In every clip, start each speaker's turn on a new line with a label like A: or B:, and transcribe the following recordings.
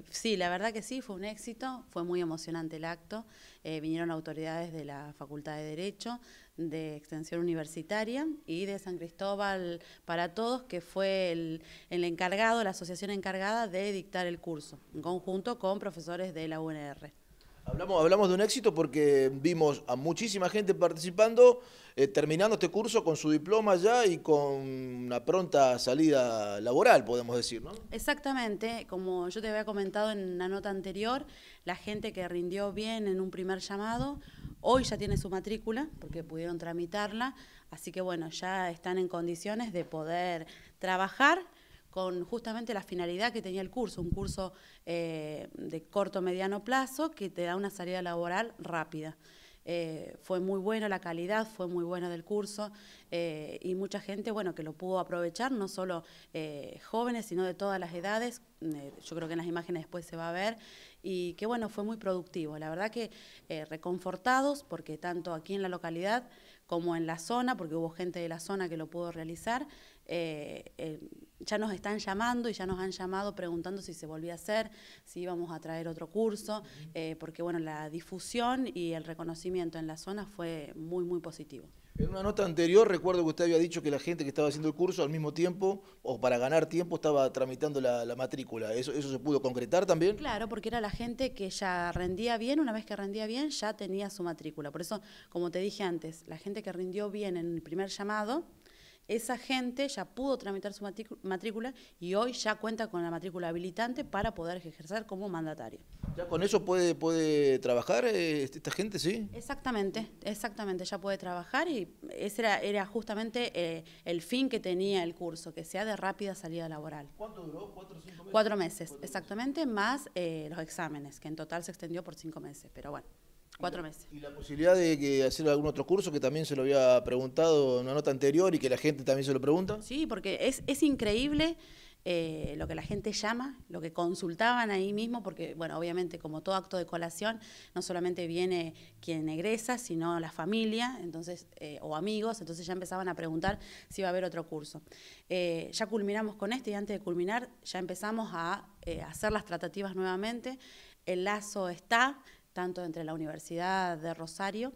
A: Eh, sí, la verdad que sí, fue un éxito, fue muy emocionante el acto. Eh, vinieron autoridades de la Facultad de Derecho, de Extensión Universitaria y de San Cristóbal para Todos, que fue el, el encargado, la asociación encargada de dictar el curso, en conjunto con profesores de la UNR.
B: Hablamos, de un éxito porque vimos a muchísima gente participando, eh, terminando este curso con su diploma ya y con una pronta salida laboral, podemos decir, ¿no?
A: Exactamente, como yo te había comentado en la nota anterior, la gente que rindió bien en un primer llamado, hoy ya tiene su matrícula porque pudieron tramitarla, así que bueno, ya están en condiciones de poder trabajar con justamente la finalidad que tenía el curso, un curso eh, de corto mediano plazo que te da una salida laboral rápida. Eh, fue muy buena la calidad, fue muy buena del curso eh, y mucha gente bueno, que lo pudo aprovechar, no solo jóvenes, sino de todas las edades. yo creo que en las imágenes después se va a ver. Y que bueno, fue muy productivo. La verdad que reconfortados, porque tanto aquí en la localidad como en la zona, porque hubo gente de la zona que lo pudo realizar, eh, eh, ya nos están llamando y ya nos han llamado preguntando si se volvía a hacer, si íbamos a traer otro curso, eh, porque bueno, la difusión y el reconocimiento en la zona fue muy, muy positivo.
B: En una nota anterior recuerdo que usted había dicho que la gente que estaba haciendo el curso al mismo tiempo, o para ganar tiempo, estaba tramitando la, matrícula. ¿Eso se pudo concretar también?
A: Claro, porque era la gente que ya rendía bien, una vez que rendía bien ya tenía su matrícula. Por eso, como te dije antes, la gente que rindió bien en el primer llamado, esa gente ya pudo tramitar su matrícula y hoy ya cuenta con la matrícula habilitante para poder ejercer como mandatario. ¿Ya
B: con eso puede, puede trabajar eh, este, esta gente, sí?
A: Exactamente, exactamente, ya puede trabajar y ese era, justamente eh, el fin que tenía el curso, que sea de rápida salida laboral.
B: ¿Cuánto duró? ¿Cuatro cinco meses? Cuatro
A: meses, exactamente, más eh, los exámenes, que en total se extendió por cinco meses, pero bueno. Cuatro meses.
B: ¿Y la posibilidad de que hacer algún otro curso que también se lo había preguntado en una nota anterior y que la gente también se lo pregunta?
A: Sí, porque es, increíble eh, lo que la gente llama, lo que consultaban ahí mismo, porque, bueno, obviamente como todo acto de colación, no solamente viene quien egresa, sino la familia, entonces, eh, o amigos, entonces ya empezaban a preguntar si iba a haber otro curso. Eh, ya culminamos con este y antes de culminar ya empezamos a hacer las tratativas nuevamente, el lazo está, tanto entre la Universidad de Rosario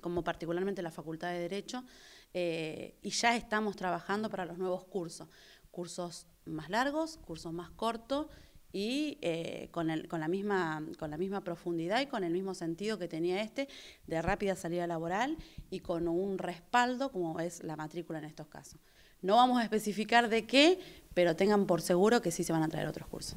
A: como particularmente la Facultad de Derecho, eh, y ya estamos trabajando para los nuevos cursos, cursos más largos, cursos más cortos y eh, con, la misma, con la misma profundidad y con el mismo sentido que tenía este de rápida salida laboral y con un respaldo como es la matrícula en estos casos. No vamos a especificar de qué, pero tengan por seguro que sí se van a traer otros cursos.